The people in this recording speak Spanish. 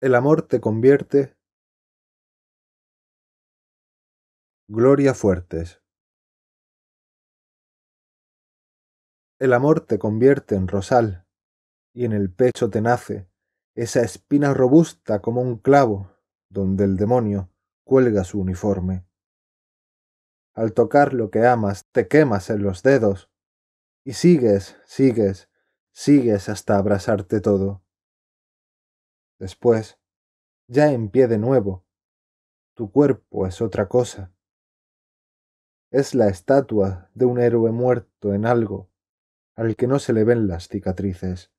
el amor te convierte. Gloria Fuertes. El amor te convierte en rosal, y en el pecho te nace esa espina robusta como un clavo, donde el demonio cuelga su uniforme. Al tocar lo que amas, te quemas en los dedos, y sigues, sigues, sigues hasta abrazarte todo Después, ya en pie de nuevo, tu cuerpo es otra cosa. Es la estatua de un héroe muerto en algo al que no se le ven las cicatrices.